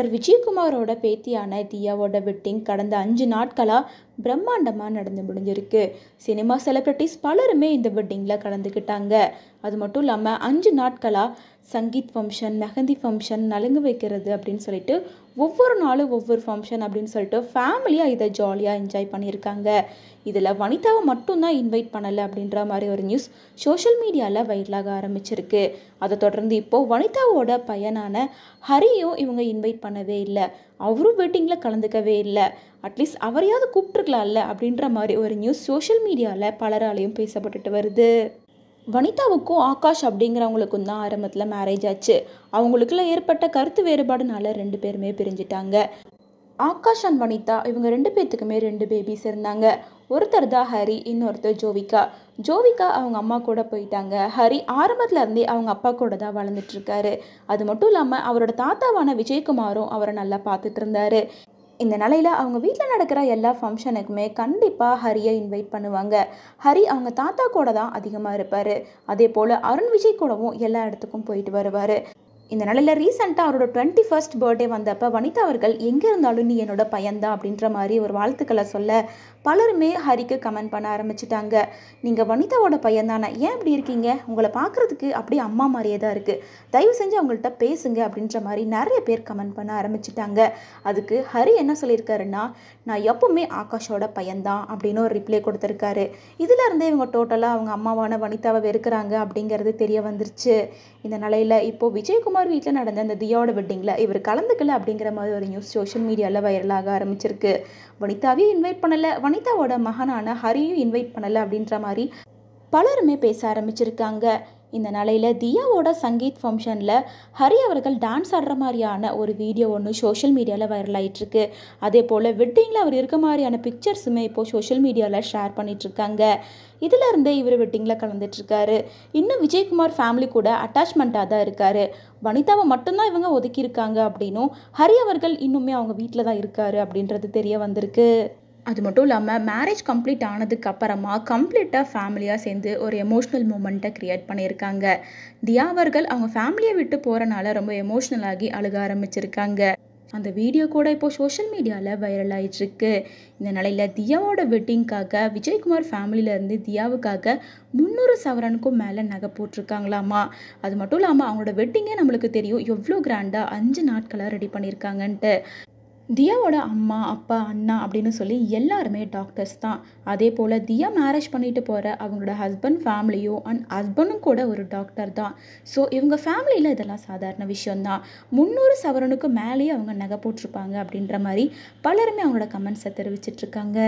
doctor விஜயகுமாரோட பேத்தியான தியாவோட wedding கடந்த அஞ்சு நாட்களாக பிரம்மாண்டமாக நடந்து முடிஞ்சிருக்கு சினிமா செலிப்ரிட்டிஸ் பலருமே இந்த வெட்டிங்கில் கலந்துக்கிட்டாங்க அது மட்டும் இல்லாமல் அஞ்சு நாட்களாக சங்கீத் ஃபங்க்ஷன் மெஹந்தி ஃபங்க்ஷன் நலுங்கு வைக்கிறது அப்படின்னு சொல்லிட்டு ஒவ்வொரு நாளும் ஒவ்வொரு ஃபங்க்ஷன் அப்படின்னு சொல்லிட்டு ஃபேமிலியாக இதை ஜாலியாக என்ஜாய் பண்ணியிருக்காங்க இதில் வனிதாவை மட்டும்தான் இன்வைட் பண்ணலை அப்படின்ற மாதிரி ஒரு நியூஸ் சோஷியல் மீடியாவில் வைரலாக ஆரம்பிச்சிருக்கு அதை தொடர்ந்து இப்போது வனிதாவோட பையனான ஹரியும் இவங்க இன்வைட் பண்ணவே இல்லை அவரும் வெட்டிங்கில் கலந்துக்கவே இல்லை அட்லீஸ்ட் அவரையாவது கூப்பிட்ருக்கலாம்ல அப்படின்ற மாதிரி ஒரு நியூஸ் சோஷியல் மீடியாவில் பலராலையும் பேசப்பட்டுட்டு வருது வனிதாவுக்கும் ஆகாஷ் அப்படிங்கிறவங்களுக்கும் தான் ஆரம்பத்தில் மேரேஜ் ஆச்சு அவங்களுக்குள்ள ஏற்பட்ட கருத்து வேறுபாடுனால ரெண்டு பேருமே பிரிஞ்சிட்டாங்க ஆகாஷ் அண்ட் வனிதா இவங்க ரெண்டு பேர்த்துக்குமே ரெண்டு பேபிஸ் இருந்தாங்க ஒருத்தர் தான் ஹரி இன்னொருத்தர் ஜோவிகா ஜோவிகா அவங்க அம்மா கூட போயிட்டாங்க ஹரி ஆரம்பத்தில் இருந்தே அவங்க அப்பா கூட தான் வளர்ந்துட்டுருக்காரு அது மட்டும் இல்லாமல் அவரோட தாத்தாவான விஜயகுமாரும் அவரை நல்லா பார்த்துட்டு இருந்தாரு இந்த நிலையில் அவங்க வீட்டில் நடக்கிற எல்லா ஃபங்க்ஷனுக்குமே கண்டிப்பாக ஹரியை இன்வைட் பண்ணுவாங்க ஹரி அவங்க தாத்தா கூட தான் அதிகமாக இருப்பார் அதே போல் அருண் விஜய் கூடவும் எல்லா இடத்துக்கும் போயிட்டு வருவார் இந்த நிலையில் ரீசெண்டாக அவரோட டுவெண்ட்டி ஃபர்ஸ்ட் பர்த்டே வந்தப்போ வனிதா அவர்கள் எங்கே இருந்தாலும் நீ என்னோட பையன்தான் அப்படின்ற மாதிரி ஒரு வாழ்த்துக்களை சொல்ல பலருமே ஹரிக்கு கமெண்ட் பண்ண ஆரம்பிச்சிட்டாங்க நீங்கள் வனிதாவோட பையன்தானே ஏன் இப்படி இருக்கீங்க உங்களை பார்க்குறதுக்கு அப்படியே அம்மா மாதிரியே தான் இருக்குது தயவு செஞ்சு அவங்கள்ட்ட பேசுங்க அப்படின்ற மாதிரி நிறைய பேர் கமெண்ட் பண்ண ஆரம்பிச்சிட்டாங்க அதுக்கு ஹரி என்ன சொல்லியிருக்காருன்னா நான் எப்போவுமே ஆகாஷோட பையன்தான் அப்படின்னு ஒரு ரிப்ளை கொடுத்துருக்காரு இதிலேருந்தே இவங்க டோட்டலாக அவங்க அம்மாவான வனிதாவை வெறுக்கிறாங்க அப்படிங்கிறது தெரிய வந்துருச்சு இந்த நிலையில் இப்போது விஜயகுமார் ஜெயக்குமார் வீட்டில் நடந்த அந்த தியாவோட வெட்டிங்கில் இவர் கலந்துக்கல அப்படிங்கிற மாதிரி ஒரு நியூஸ் சோஷியல் மீடியாவில் வைரலாக ஆரம்பிச்சிருக்கு வனிதாவையும் இன்வைட் பண்ணலை வனிதாவோட மகனான ஹரியும் இன்வைட் பண்ணலை அப்படின்ற மாதிரி பலருமே பேச ஆரம்பிச்சிருக்காங்க இந்த நிலையில் தியாவோட சங்கீத் ஃபங்க்ஷனில் ஹரி அவர்கள் டான்ஸ் ஆடுற மாதிரியான ஒரு வீடியோ ஒன்று சோஷியல் மீடியாவில் வைரல் ஆகிட்டுருக்கு அதே போல் வெட்டிங்கில் அவர் இருக்க மாதிரியான பிக்சர்ஸுமே இப்போது சோஷியல் மீடியாவில் ஷேர் பண்ணிகிட்ருக்காங்க இதிலிருந்தே இவர் வெட்டிங்கில் கலந்துட்டுருக்காரு இன்னும் விஜயகுமார் ஃபேமிலி கூட அட்டாச்மெண்ட்டாக தான் இருக்கார் வனிதாவை மட்டும்தான் இவங்க ஒதுக்கியிருக்காங்க அப்படின்னும் ஹரி அவர்கள் இன்னுமே அவங்க வீட்டில் தான் இருக்கார் அப்படின்றது தெரிய வந்திருக்கு அது மட்டும் இல்லாமல் மேரேஜ் கம்ப்ளீட் ஆனதுக்கப்புறமா கம்ப்ளீட்டாக ஃபேமிலியாக சேர்ந்து ஒரு எமோஷ்னல் மூமெண்ட்டை க்ரியேட் பண்ணியிருக்காங்க தியாவர்கள் அவங்க ஃபேமிலியை விட்டு போகிறனால ரொம்ப எமோஷ்னல் ஆகி அழுக ஆரம்பிச்சிருக்காங்க அந்த வீடியோ கூட இப்போது சோஷியல் மீடியாவில் வைரல் ஆகிட்டுருக்கு இந்த நிலையில் தியாவோட வெட்டிங்க்காக விஜயகுமார் ஃபேமிலியிலேருந்து தியாவுக்காக முந்நூறு சவரனுக்கும் மேலே நகை போட்டிருக்காங்களாமா அது மட்டும் இல்லாமல் அவங்களோட வெட்டிங்கே நம்மளுக்கு தெரியும் எவ்வளோ கிராண்டாக அஞ்சு நாட்களாக ரெடி பண்ணியிருக்காங்கன்ட்டு தியாவோட அம்மா அப்பா அண்ணா அப்படின்னு சொல்லி எல்லாருமே டாக்டர்ஸ் தான் அதே போல் தியா மேரேஜ் பண்ணிட்டு போகிற அவங்களோட ஹஸ்பண்ட் ஃபேமிலியோ அண்ட் ஹஸ்பண்டும் கூட ஒரு டாக்டர் தான் ஸோ இவங்க ஃபேமிலியில் இதெல்லாம் சாதாரண விஷயந்தான் முந்நூறு சவரனுக்கு மேலேயே அவங்க நகை போட்டிருப்பாங்க அப்படின்ற மாதிரி பலருமே அவங்களோட கமெண்ட்ஸை தெரிவிச்சிட்ருக்காங்க